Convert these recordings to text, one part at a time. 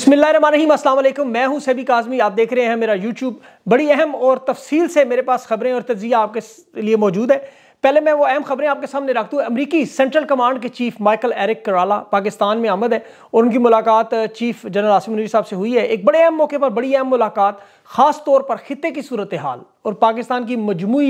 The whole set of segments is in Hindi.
बिस्मिल्लाम असलम मैं हूं सभी काजमी आप देख रहे हैं मेरा यूट्यूब बड़ी अहम और तफसील से मेरे पास खबरें और तजिया आपके लिए मौजूद है पहले मैं वो अहम खबरें आपके सामने रख दूँ अमरीकी सेंट्रल कमांड के chief Michael Erik Kurilla Pakistan में आमद है और उनकी मुलाकात चीफ जनरल आसिम नवी साहब से हुई है एक बड़े अहम मौके पर बड़ी अहम मुलाकात ख़ास तौर पर ख़त्े की सूरत हाल और पाकिस्तान की मजमू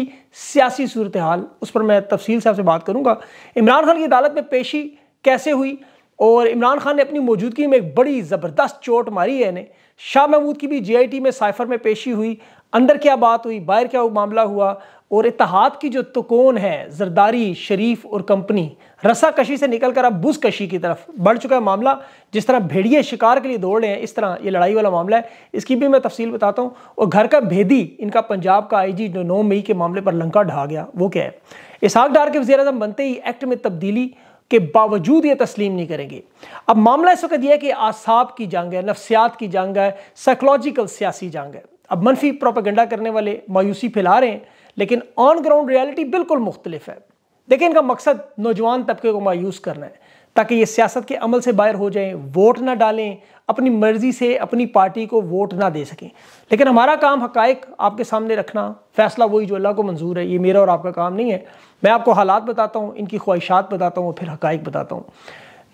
सियासी सूरत हाल उस पर मैं तफसील साहब से बात करूँगा इमरान खान की अदालत में पेशी कैसे हुई और इमरान खान ने अपनी मौजूदगी में एक बड़ी ज़बरदस्त चोट मारी है इन्हें शाह महमूद की भी जीआईटी में साइफर में पेशी हुई अंदर क्या बात हुई बाहर क्या मामला हुआ और इतिहाद की जो तकोन है जरदारी शरीफ और कंपनी रसा कशी से निकल कर अब बुज कशी की तरफ बढ़ चुका है मामला जिस तरह भेड़िए शिकार के लिए दौड़ रहे हैं इस तरह ये लड़ाई वाला मामला है इसकी भी मैं तफसील बताता हूँ और घर का भेदी इनका पंजाब का आई जी जो नौ मई के मामले पर लंका ढहा गया वो क्या है इसहाक डार के वजी अजम बनते ही एक्ट में तब्दीली के बावजूद ये तस्लीम नहीं करेंगे अब मामला इस वक्त यह कि आसाब की जंग है नफसियात की जंग है साइकोलॉजिकल सियासी जंग है अब मनफी प्रोपागेंडा करने वाले मायूसी फैला रहे हैं लेकिन ऑन ग्राउंड रियलिटी बिल्कुल मुख्तलिफ है देखिए इनका मकसद नौजवान तबके को मायूस करना है ताकि ये सियासत के अमल से बाहर हो जाएं वोट ना डालें अपनी मर्ज़ी से अपनी पार्टी को वोट ना दे सकें लेकिन हमारा काम हकायक आपके सामने रखना फ़ैसला वही जो अल्लाह को मंजूर है ये मेरा और आपका काम नहीं है मैं आपको हालात बताता हूँ इनकी ख्वाहिशात बताता हूँ फिर हकाइक बताता हूँ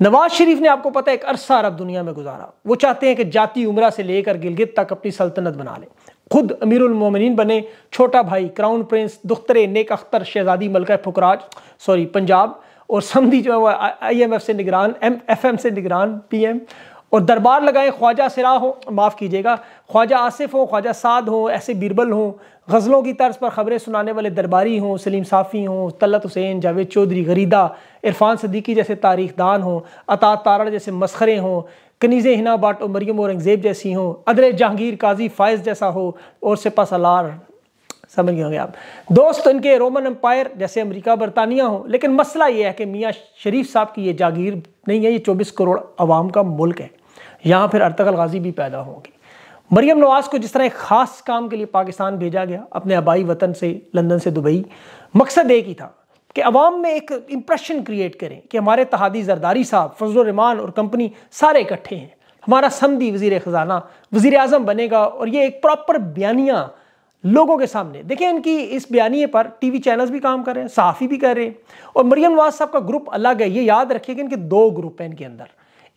नवाज शरीफ ने आपको पता है एक अरसा अरब दुनिया में गुजारा वो चाहते हैं कि जाति उम्र से लेकर गिलगित तक अपनी सल्तनत बना लें खुद अमीरमिन बने छोटा भाई क्राउन प्रिंस दुख्तरे नेक अख्तर शहजादी मलका फुकराज सॉरी पंजाब और समधी जो है वह आई एम एफ से निगरान एम एफ एम से निगरान पी एम और दरबार लगाए ख्वाजा सिरा हो माफ़ कीजिएगा ख्वाजा आसिफ हो ख्वाजा साद हो ऐसे बीरबल हों गज़लों की तर्ज पर ख़बरें सुनाने वाले दरबारी हों सलीम साफ़ी हों तलत हुसैन जावेद चौधरी गरीदा इरफान सदीकी जैसे तारीख दान हों अता तारड़ जैसे मसखरे हों कनीज़ हिना बाट और मरियम औरंगज़ेब जैसी हों अदर जहांगीर काजी फ़ायज़ जैसा हो और सिपा सलार समझ गए होंगे आप दोस्त इनके रोमन अम्पायर जैसे अमरीका बरतानिया हो लेकिन मसला ये है कि मियाँ शरीफ साहब की ये जागीर नहीं है ये चौबीस करोड़ आवाम का मुल्क है यहाँ फिर अरतकल गाजी भी पैदा होंगे मरियम नवाज़ को जिस तरह एक ख़ास काम के लिए पाकिस्तान भेजा गया अपने आबाई वतन से लंदन से दुबई मकसद एक ही था कि अवाम में एक इम्प्रेशन क्रिएट करें कि हमारे तहादी जरदारी साहब रमान और कंपनी सारे इकट्ठे हैं हमारा समदी वजीर ख़जाना वज़ी अजम बनेगा और ये एक प्रॉपर बयानिया लोगों के सामने देखें इनकी इस बयानी पर टी वी चैनल्स भी काम कर रहे हैं सहाफ़ी भी कर रहे हैं और मरियम नवाज साहब का ग्रुप अलग है ये याद रखिए कि इनके दो ग्रुप हैं इनके अंदर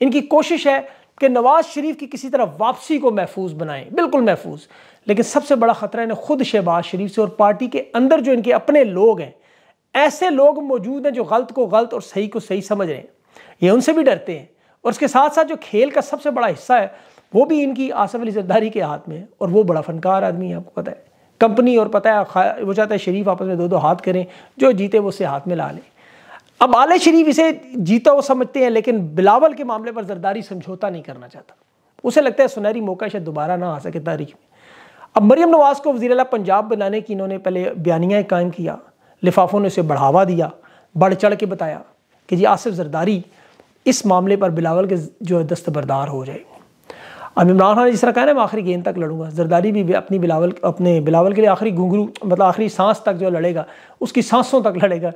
इनकी कोशिश है कि नवाज शरीफ की किसी तरह वापसी को महफूज बनाएं बिल्कुल महफूज लेकिन सबसे बड़ा ख़तरा इन्हें खुद शहबाज शरीफ से और पार्टी के अंदर जो इनके अपने लोग हैं ऐसे लोग मौजूद हैं जो गलत को गलत और सही को सही समझ रहे हैं ये उनसे भी डरते हैं और उसके साथ साथ जो खेल का सबसे बड़ा हिस्सा है वो भी इनकी आसफ अली जरदारी के हाथ में है और वो बड़ा फनकार आदमी है आपको पता है कंपनी और पता है वो चाहता है शरीफ आपस में दो दो हाथ करें जो जीते वो उसे हाथ में ला लें अब आले शरीफ इसे जीता वो समझते हैं लेकिन बिलावल के मामले पर जरदारी समझौता नहीं करना चाहता उसे लगता है सुनहरी मौका शायद दोबारा ना आ सके तारीख में अब मरीम नवाज़ को वजीर पंजाब बनाने की इन्होंने पहले बयानियाँ कायम किया लिफाफों ने उसे बढ़ावा दिया बढ़ चढ़ के बताया कि जी आसिफ जरदारी इस मामले पर बिलावल के जो है दस्तबरदार हो जाएंगे अब इमरान खान ने जिस तरह कहा ना मैं आखिरी गेंद तक लड़ूंगा जरदारी भी अपनी बिलावल अपने बिलावल के लिए आखिरी घुंघरू मतलब आखिरी सांस तक जो लड़ेगा उसकी सांसों तक लड़ेगा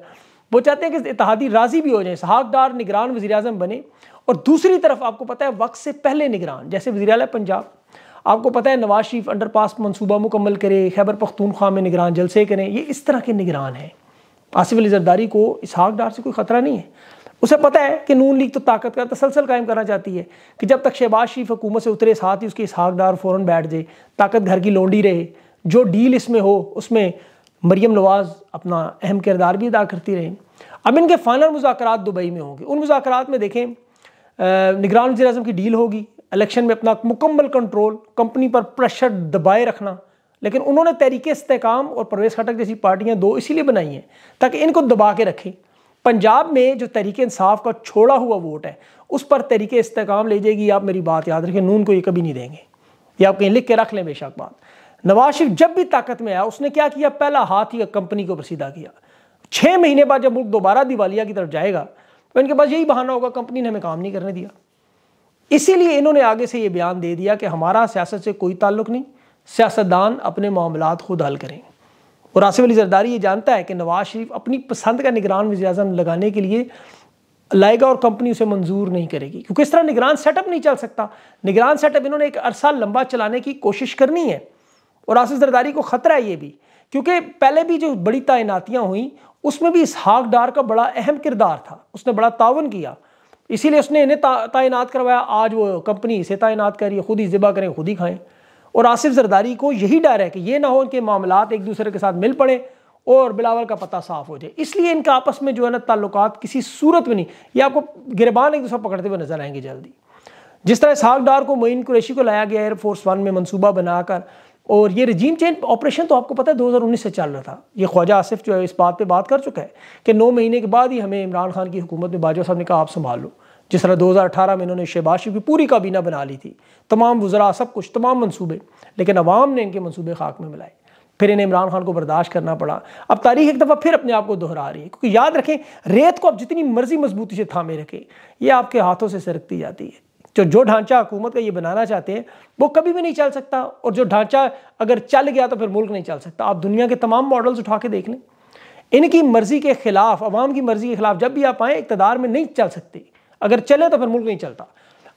वो चाहते हैं कि इतिहादी राज़ी भी हो जाए सहाक़दार निगरान वजी अजम बने और दूसरी तरफ आपको पता है वक्त से पहले निगरान जैसे वजी पंजाब आपको पता है नवाज शरीफ अंडर पास मनसूबा मुकम्मल करे खैबर पख्तूनख्वा में निगरान जलसे करें ये इस तरह के निगरान हैं आसिफ अली जरदारी को इसहाक डार से कोई ख़तरा नहीं है उसे पता है कि नून लीग तो ताकत का तसलसल कायम करना चाहती है कि जब तक शहबाज शरीफ हुकूमत से उतरे साथ ही उसके इसहाक डार फ़ौर बैठ जाए ताकत घर की लौंडी रहे जो डील इसमें हो उसमें मरियम नवाज़ अपना अहम किरदार भी अदा करती रहें अब इनके फाइनल मुजाकर दुबई में होंगे उन मुजाकर में देखें निगरान वजी अजम की डील होगी इलेक्शन में अपना मुकम्मल कंट्रोल कंपनी पर प्रेशर दबाए रखना लेकिन उन्होंने तहरीक इसकाम और परवेज खटक जैसी पार्टियाँ दो इसीलिए बनाई हैं ताकि इनको दबा के रखें पंजाब में जो तहरीक इंसाफ का छोड़ा हुआ वोट है उस पर तहरीक इसकाम ले जाएगी आप मेरी बात याद रखें नून को ये कभी नहीं देंगे या आप कहीं लिख के रख लें बेशक बात नवाज शरीफ जब भी ताकत में आया उसने क्या किया पहला हाथ ही कंपनी के ऊपर सीधा किया छः महीने बाद जब मुल्क दोबारा दिवालिया की तरफ जाएगा तो इनके पास यही बहाना होगा कंपनी ने हमें काम नहीं करने दिया इसीलिए इन्होंने आगे से ये बयान दे दिया कि हमारा सियासत से कोई ताल्लुक नहीं सियासतदान अपने मामला खुद हल करें और आसिफ अली जरदारी ये जानता है कि नवाज शरीफ अपनी पसंद का निगरान वजी अजम लगाने के लिए लाएगा और कंपनी उसे मंजूर नहीं करेगी क्योंकि इस तरह निगरान सेटअप नहीं चल सकता निगरान सेटअप इन्होंने एक अरसा लंबा चलाने की कोशिश करनी है और आसिफ जरदारी को ख़तरा है ये भी क्योंकि पहले भी जो बड़ी तैनातियाँ हुई उसमें भी इसहाक डार का बड़ा अहम किरदार था उसने बड़ा ताउन किया इसीलिए उसने इन्हें तैनात करवाया आज वो कंपनी से तैनात करिए खुद ही ज़िबा करें खुद ही खाएँ और आसिफ जरदारी को यही डर है कि ये ना हो कि मामला एक दूसरे के साथ मिल पड़े और बिलावल का पता साफ हो जाए इसलिए इनका आपस में जो है ना ताल्लुक किसी सूरत में नहीं ये आपको गिरबान एक दूसरा पकड़ते हुए नजर आएंगे जल्दी जिस तरह साग डार को मोइन कुरेशी को लाया गया एयरफोर्स वन में मनसूबा बनाकर और ये रिजीम चेंज ऑपरेशन तो आपको पता है 2019 से चल रहा था ये ख्वाजा आसिफ जो है इस बात पे बात कर चुका है कि नौ महीने के बाद ही हमें इमरान खान की हुकूमत में बाजवा साहब ने कहा आप संभाल लो जिस तरह 2018 में इन्होंने शहबाज शरीफ की पूरी काबीना बना ली थी तमाम वजरा सब कुछ तमाम मनसूबे लेकिन अवाम ने इनके मनसूबे खाक में मिलाए फिर इन्हें इमरान खान को बर्दाश्त करना पड़ा अब तारीख एक दफ़ा फिर अपने आप को दोहरा रही है क्योंकि याद रखें रेत को आप जितनी मर्जी मजबूती से थामे रखें यह आपके हाथों से सरकती जाती है जो जो ढांचा हुकूमत का ये बनाना चाहते हैं वो कभी भी नहीं चल सकता और जो ढांचा अगर चल गया तो फिर मुल्क नहीं चल सकता आप दुनिया के तमाम मॉडल्स उठा के देख लें इनकी मर्ज़ी के ख़िलाफ़ अवाम की मर्ज़ी के ख़िलाफ़ जब भी आप आएँ इकतदार में नहीं चल सकते अगर चले तो फिर मुल्क नहीं चलता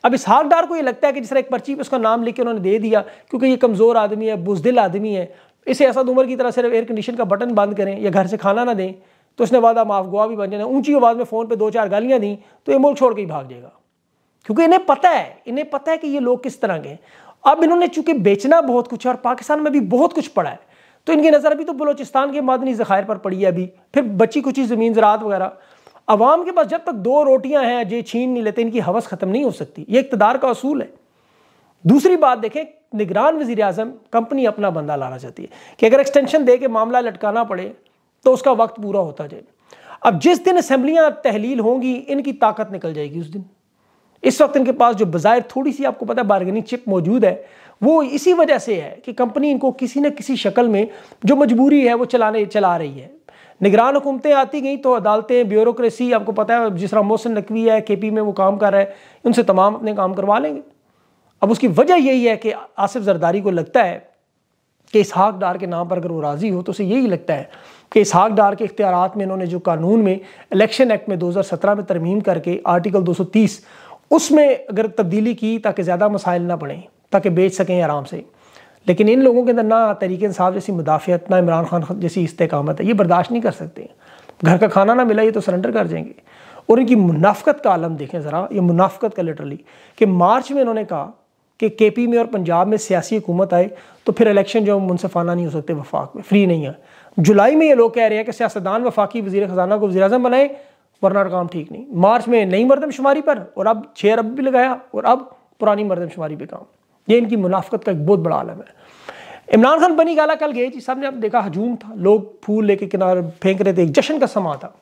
अब इस हाकदार को ये लगता है कि जिस तरह एक पर्ची पर उसका नाम लिख के उन्होंने दे दिया क्योंकि ये कमज़ोर आदमी है बुजदिल आदमी है इसे असद उम्र की तरह सिर्फ एयर कंडीशन का बटन बंद करें या घर से खाना ना दें तो उसने वादा माफ गुआ भी बन जाना ऊंची आवाज़ में फ़ोन पर दो चार गालियाँ दी तो ये मुल्क छोड़ के ही भाग जाएगा क्योंकि इन्हें पता है इन्हें पता है कि ये लोग किस तरह के हैं अब इन्होंने चूंकि बेचना बहुत कुछ है और पाकिस्तान में भी बहुत कुछ पड़ा है तो इनकी नज़र अभी तो बलोचिस्तान के मादनी ज़खायर पर पड़ी है अभी फिर बची कुछ ज़मीन ज़रात वगैरह अवाम के पास जब तक दो रोटियां हैं जे छीन नहीं लेते इनकी हवस ख़त्म नहीं हो सकती ये इकतदार का असूल है दूसरी बात देखें निगरान वजी अजम कंपनी अपना बंदा लाना चाहती है कि अगर एक्सटेंशन दे के मामला लटकाना पड़े तो उसका वक्त पूरा होता जाए अब जिस दिन असम्बलियाँ तहलील होंगी इनकी ताकत निकल जाएगी उस दिन इस वक्त इनके पास जो बाज़ाहिर थोड़ी सी आपको पता है बारगेनिंग चिप मौजूद है वो इसी वजह से है कि कंपनी इनको किसी न किसी शक्ल में जो मजबूरी है वो चलाने चला रही है निगरान हुकूमतें आती गई तो अदालतें ब्यूरोक्रेसी आपको पता है जिस तरह मोहसिन नकवी है के पी में वो काम कर रहा है उनसे तमाम अपने काम करवा लेंगे अब उसकी वजह यही है कि आसिफ जरदारी को लगता है कि इसहाक डार के नाम पर अगर वो राज़ी हो तो उसे यही लगता है कि इसहाक डार के इख्तियार में इन्होंने जो कानून में इलेक्शन एक्ट में 2017 में तरमीम करके आर्टिकल तीस उसमें अगर तब्दीली की ताकि ज़्यादा मसाइल ना पड़ें ताकि बेच सकें आराम से लेकिन इन लोगों के अंदर ना तरीके साहब जैसी मुदाफ़त ना इमरान खान जैसी इस्तेकामत है ये बर्दाश्त नहीं कर सकते घर का खाना ना मिला ये तो सरेंडर कर जाएंगे और इनकी मुनाफ़त का आलम देखें ज़रा ये मुनाफ़त का लिटरली कि मार्च में इन्होंने कहा कि के पी में और पंजाब में सियासी हुकूमत आए तो फिर इलेक्शन जो मुनफाना नहीं हो सकते वफाक में फ्री नहीं है जुलाई में ये लोग कह रहे हैं कि सियासतदान वफाकी वजी ख़जाना को वजी अजम बनाएं वरना काम ठीक नहीं मार्च में नई मरदमशुमारी पर और अब छः अरब भी लगाया और अब पुरानी मरदमशुमारी पर काम ये इनकी मुनाफ्त का एक बहुत बड़ा आलम है इमरान खान बनी गाला कल गए जी सब ने अब देखा हजूम था लोग फूल लेके किनारे फेंक रहे थे एक जश्न का समा था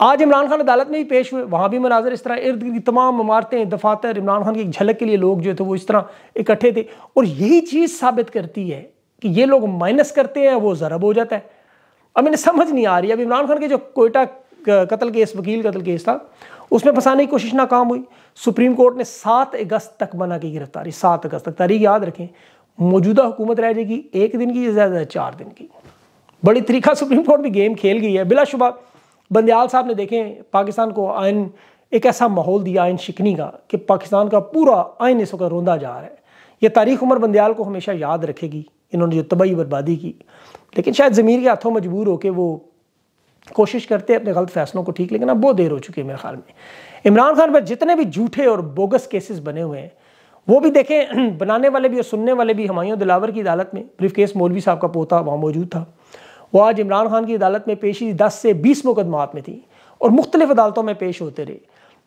आज इमरान खान अदालत में भी पेश हुए वहाँ भी मनाजर इस तरह इर्द गिर्द तमाम इमारतें दफातर इमरान खान की एक झलक के लिए लोग जो थे तो वो इस तरह इकट्ठे थे और यही चीज़ साबित करती है कि ये लोग माइनस करते हैं वो ज़रब हो जाता है अब मैंने समझ नहीं आ रही अब इमरान खान के जो कोयटा कत्ल केस वकील कत्ल केस था उसमें फंसाने की कोशिश नाकाम हुई सुप्रीम कोर्ट ने सात अगस्त तक मना की गिरफ्तारी सात अगस्त तक तारीख याद रखें मौजूदा हुकूमत रह जाएगी एक दिन की ज़्यादा चार दिन की बड़ी तरीका सुप्रीम कोर्ट भी गेम खेल गई है बिलाशुबा बंदयाल साहब ने देखें पाकिस्तान को आयन एक ऐसा माहौल दिया आयन शिकनी का कि पाकिस्तान का पूरा आयन इस वक्त रोंदा जा रहा है यह तारीख उमर बंदयाल को हमेशा याद रखेगी इन्होंने जो तबाही बर्बादी की लेकिन शायद ज़मीर के हाथों मजबूर होकर वो कोशिश करते अपने गलत फैसलों को ठीक लेकिन अब बहुत देर हो चुकी है मेरे ख्याल में इमरान खान पर जितने भी झूठे और बोगस केसेस बने हुए हैं वो भी देखें बनाने वाले भी और सुनने वाले भी हमायूं दिलावर की अदालत में ब्रीफ केस मौलवी साहब का पोता वहाँ मौजूद था वो आज इमरान खान की अदालत में पेशी दस से बीस मुकदमात में थी और मुख्तलिफ अदालतों में पेश होते रहे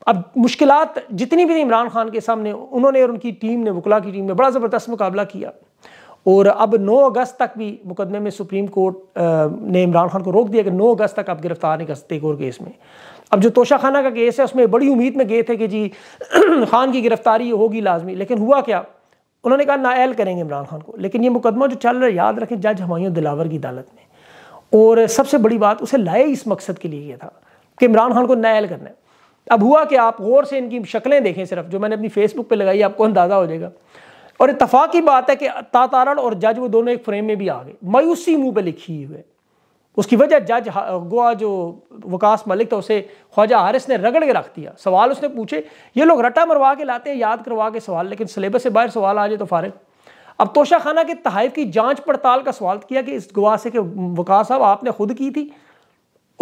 अब मुश्किल जितनी भी थी इमरान खान के सामने उन्होंने और उनकी टीम ने वकला की टीम ने बड़ा ज़बरदस्त मुकाबला किया और अब 9 अगस्त तक भी मुकदमे में सुप्रीम कोर्ट ने इमरान खान को रोक दिया कि 9 अगस्त तक आप गिरफ्तार नहीं कर सकते एक और केस में अब जो तोशा खाना का केस है उसमें बड़ी उम्मीद में गए थे कि जी खान की गिरफ्तारी होगी लाजमी लेकिन हुआ क्या उन्होंने कहा नाइल करेंगे इमरान खान को लेकिन ये मुकदमा जो चल रहा है याद रखें जज हमायूं दिलावर की अदालत में और सबसे बड़ी बात उसे लाए इस मकसद के लिए यह था कि इमरान खान को नायल करना है अब हुआ कि आप गौर से इनकी शक्लें देखें सिर्फ जो मैंने अपनी फेसबुक पर लगाई आपको अंदाज़ा हो जाएगा और इतफाक की बात है कि तातारण और जज वो दोनों एक फ्रेम में भी आ गए मायूसी मुंह पे लिखी हुए उसकी वजह जज गोवा जो वकास मलिक था उसे ख्वाजा हारिस ने रगड़ के रख दिया सवाल उसने पूछे ये लोग रटा मरवा के लाते हैं याद करवा के सवाल लेकिन सिलेबस से बाहर सवाल आ जाए तो फ़ारिग अब तोशा खाना के तहफ की जांच पड़ताल का सवाल किया कि इस गवाह से कि वकास साहब आपने खुद की थी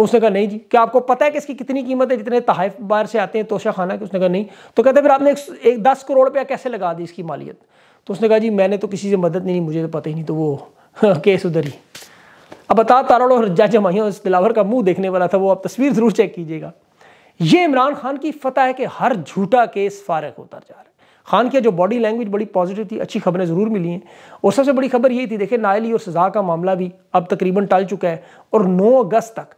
उसने कहा नहीं जी क्या आपको पता है कि इसकी कितनी कीमत है जितने तहफ बाहर से आते हैं तोशा खाना के उसने कहा नहीं तो कहते फिर आपने एक, एक दस करोड़ रुपया कैसे लगा दी इसकी मालियत तो उसने कहा जी मैंने तो किसी से मदद नहीं मुझे तो पता ही नहीं तो वो केस उधर ही अब बता तारड़ और जाजा माहिया उस दिलावर का मुंह देखने वाला था वो आप तस्वीर ज़रूर चेक कीजिएगा ये इमरान खान की फतह है कि हर झूठा केस फारग होता जा रहा है खान की जो बॉडी लैंग्वेज बड़ी पॉजिटिव थी अच्छी खबरें ज़रूर मिली हैं और सबसे बड़ी खबर ये थी देखिए नायली और सजा का मामला भी अब तकरीबन टल चुका है और 9 अगस्त तक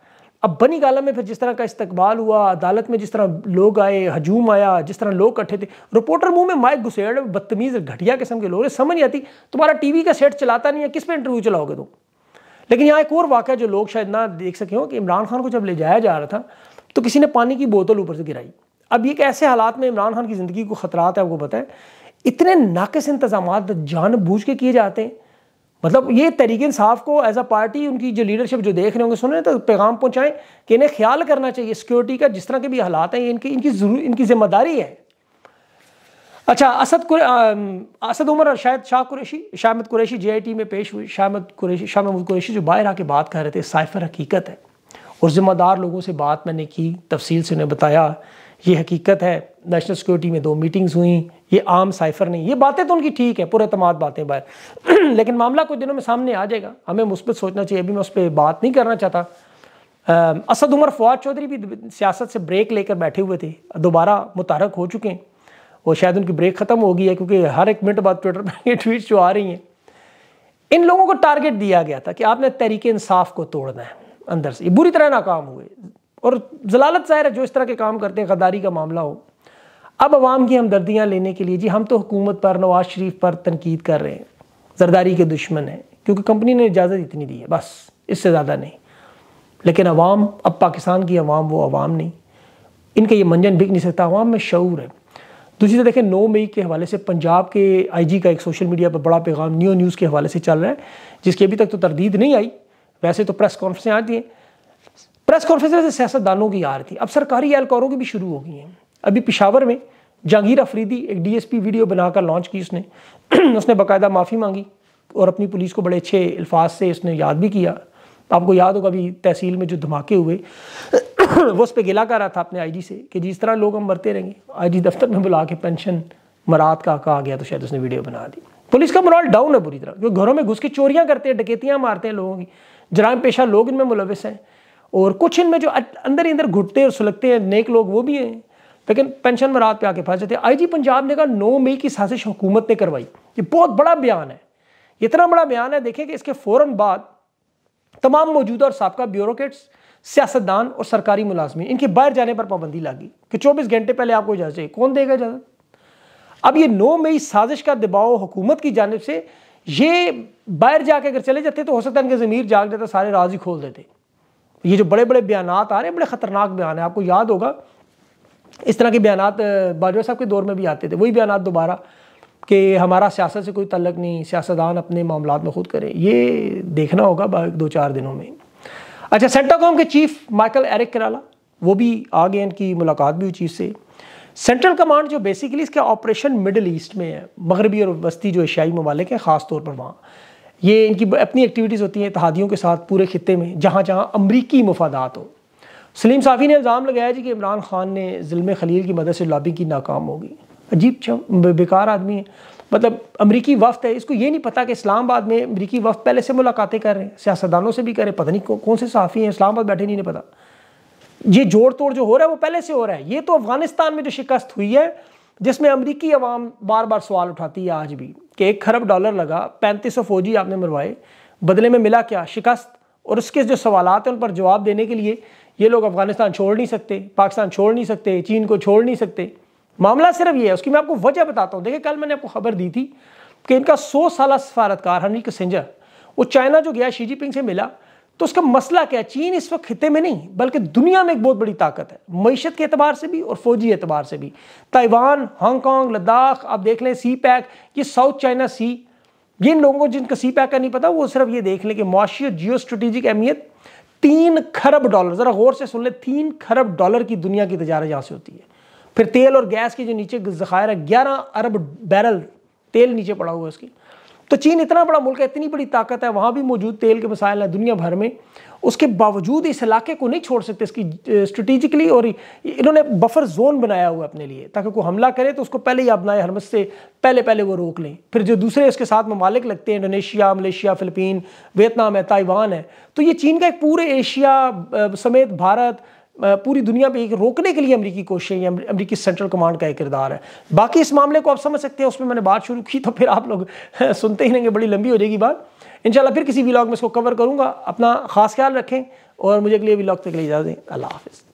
अब बनी गाला में फिर जिस तरह का इस्तकबाल हुआ अदालत में जिस तरह लोग आए हजूम आया जिस तरह लोग इकट्ठे थे रिपोर्टर मुंह में माइक घुसेड़ बदतमीज़ घटिया किस्म के लोग समझ नहीं आती तुम्हारा टीवी का सेट चलाता नहीं है किस पे इंटरव्यू चलाओगे तुम लेकिन यहाँ एक और वाक़ जो लोग शायद ना देख सके हो कि इमरान खान को जब ले जाया जा रहा था तो किसी ने पानी की बोतल ऊपर से गिराई अब ये ऐसे हालात में इमरान खान की ज़िंदगी को खतरा है आपको पता है इतने नाकस इंतजाम जानबूझ के किए जाते हैं मतलब ये तरीक़े इंसाफ को एज अ पार्टी उनकी जो लीडरशिप जो देख रहे होंगे सुन रहे तो पैगाम पहुँचाएं कि इन्हें ख्याल करना चाहिए सिक्योरिटी का जिस तरह के भी हालात हैं इनकी इनकी जरूर इनकी जिम्मेदारी है अच्छा असद असद उमर और शायद शाह कुरैशी शाहमद कुरैशी जे में पेश हुई शाह अहमद कुरैशी शाह महमूद कुरैशी जो बाहर आके बात कर रहे थे साइफर हकीकत है और ज़िम्मेदार लोगों से बात मैंने की तफसील से उन्हें बताया ये हकीकत है नेशनल सिक्योरिटी में दो मीटिंग्स हुई ये आम साइफर नहीं ये बातें तो उनकी ठीक है पुरतमाद बातें बाहर लेकिन मामला कुछ दिनों में सामने आ जाएगा हमें मुस्बत सोचना चाहिए अभी मैं उस पर बात नहीं करना चाहता असद उमर फवाद चौधरी भी सियासत से ब्रेक लेकर बैठे हुए थे दोबारा मुतारक हो चुके हैं और शायद उनकी ब्रेक ख़त्म हो गई है क्योंकि हर एक मिनट बाद ट्विटर पर ये ट्वीट जो आ रही हैं इन लोगों को टारगेट दिया गया था कि आपने तहरीक इंसाफ को तोड़ना है अंदर से बुरी तरह नाकाम हुए और जलालत ज़ाहिर है जो इस तरह के काम करते हैं गद्दारी का मामला हो अब आवाम की हमदर्दियाँ लेने के लिए जी हम तो हुकूमत पर नवाज शरीफ पर तनकीद कर रहे हैं जरदारी के दुश्मन हैं क्योंकि कंपनी ने इजाज़त इतनी दी है बस इससे ज़्यादा नहीं लेकिन अवाम अब पाकिस्तान की अवाम वो अवाम नहीं इनका ये मंजन बिक नहीं सकता अवाम में शूर है दूसरी तरह देखें नौ मई के हवाले से पंजाब के आईजी का एक सोशल मीडिया पर बड़ा पैगाम न्यू न्यूज़ के हवाले से चल रहा है जिसकी अभी तक तो तरदीद नहीं आई वैसे तो प्रेस कॉन्फ्रेंसें आती हैं प्रेस कॉन्फ्रेंस से सियासतदानों की आ रही थी अब सरकारी एहलकारों की भी शुरू हो गई हैं अभी पिशावर में जहांगीर अफरीदी एक डीएसपी वीडियो बनाकर लॉन्च की उसने उसने बाकायदा माफ़ी मांगी और अपनी पुलिस को बड़े अच्छे अल्फाज से उसने याद भी किया आपको याद होगा अभी तहसील में जो धमाके हुए वो उस पर गिला कर रहा था अपने आईजी से कि जिस तरह लोग हम मरते रहेंगे आईजी दफ्तर में बुला के पेंशन मरात का कहा गया तो शायद उसने वीडियो बना दी पुलिस का मोरल डाउन है बुरी तरह जो घरों में घुस के चोरियाँ करते हैं डकैतियाँ मारते हैं लोगों की जराम पेशा लोग इनमें मुलविस हैं और कुछ इनमें जो अं-, अंदर ही अंदर घुटते और सुलगते हैं नेक लोग वो भी हैं लेकिन पेंशन मराद पे आके फंस जाते जी पंजाब ने कहा नौ मई की साजिश हुकूमत ने करवाई ये बहुत बड़ा बयान है इतना बड़ा बयान है देखें कि इसके फ़ौर बाद तमाम मौजूदा और सबका ब्यूरोट्स सियासतदान और सरकारी मुलाजमी इनके बाहर जाने पर पाबंदी लागी कि चौबीस घंटे पहले आपको इजाज़त चाहिए कौन देगा इजाज़त अब ये नौ मई साजिश का दबाव हुकूमत की जानब से ये बाहर जाके अगर चले जाते तो हो सकता है इनके ज़मीर जाग जाता तो सारे राज ही खोल देते ये जो बड़े बड़े बयान आ रहे हैं बड़े ख़तरनाक बयान है आपको याद होगा इस तरह के बयान बाजवा साहब के दौर में भी आते थे वही बयान दोबारा कि हमारा सियासत से कोई तलक नहीं सियासतदान अपने मामला में खुद करें ये देखना होगा दो चार दिनों में अच्छा कॉम के चीफ माइकल एरिक कराला वो भी आ गए इनकी मुलाकात भी हुई चीज़ से सेंट्रल कमांड जो बेसिकली इसका ऑपरेशन मिडल ईस्ट में है मगरबी और वस्ती जो एशियाई ममालिक हैं ख़ास तौर पर वहाँ ये इनकी अपनी एक्टिविटीज़ होती हैं इतिहादियों के साथ पूरे खत्े में जहाँ जहाँ अमरीकी मफादात हो सलीम साफ़ी ने इल्ज़ाम लगाया जी कि इमरान ख़ान ने जुल्म खलील की मदद से लॉबी की नाकाम होगी अजीब बेकार आदमी है मतलब अमरीकी वफ़्त है इसको ये नहीं पता कि इस्लामाबाद में अमरीकी वफ़्त पहले से मुलाकातें कर रहे हैं सियासतदानों से भी कर रहे हैं पता नहीं कौ, कौन से साफ़ी हैं इस्लामाबाद बैठे नहीं, पता ये जोड़ तोड़ जो हो रहा है वो पहले से हो रहा है ये तो अफगानिस्तान में जो शिकस्त हुई है जिसमें अमरीकी आवाम बार बार सवाल उठाती है आज भी कि एक खरब डॉलर लगा पैंतीस सौ फौजी आपने मरवाए बदले में मिला क्या शिकस्त और उसके जो सवाल हैं उन पर जवाब देने के लिए ये लोग अफगानिस्तान छोड़ नहीं सकते पाकिस्तान छोड़ नहीं सकते चीन को छोड़ नहीं सकते मामला सिर्फ ये है उसकी मैं आपको वजह बताता हूँ देखिए कल मैंने आपको खबर दी थी कि इनका सौ साल सफारतकार हनी कसेंजर वो चाइना जो गया शी जिनपिंग से मिला तो उसका मसला क्या है चीन इस वक्त खिते में नहीं बल्कि दुनिया में एक बहुत बड़ी ताकत है मीशत के अतबार से भी और फौजी एतबार से भी ताइवान हांगकॉन्ग लद्दाख आप देख लें सी पैक ये साउथ चाइना सी जिन लोगों को जिनका सी पैक का नहीं पता वो सिर्फ ये देख लें कि मॉशियो जियो स्ट्रेटेजिक अहमियत तीन खरब डॉलर ज़रा गौर से सुन ले तीन खरब डॉलर की दुनिया की तजारत यहाँ से होती है फिर तेल और गैस के जो नीचे ज़खायर है ग्यारह अरब बैरल तेल नीचे पड़ा हुआ है उसकी तो चीन इतना बड़ा मुल्क है इतनी बड़ी ताकत है वहाँ भी मौजूद तेल के मसाइल हैं दुनिया भर में उसके बावजूद इस इलाके को नहीं छोड़ सकते इसकी स्ट्रेटिजिकली और इन्होंने बफर जोन बनाया हुआ अपने लिए ताकि कोई हमला करे तो उसको पहले ही अपनाए हरमत से पहले पहले वो रोक लें फिर जो दूसरे इसके साथ ममालिक लगते हैं इंडोनेशिया मलेशिया फ़िलिपीन वियतनाम है ताइवान है तो ये चीन का एक पूरे एशिया समेत भारत पूरी दुनिया पे एक रोकने के लिए अमरीकी कोशिशें अमरीकी सेंट्रल कमांड का एक किरदार है बाकी इस मामले को आप समझ सकते हैं उसमें मैंने बात शुरू की तो फिर आप लोग सुनते ही रहेंगे बड़ी लंबी हो जाएगी बात इंशाल्लाह फिर किसी व्लॉग में इसको कवर करूँगा अपना खास ख्याल रखें और मुझे अगले व्लॉग तक ले जा दें अल्लाह हाफिज़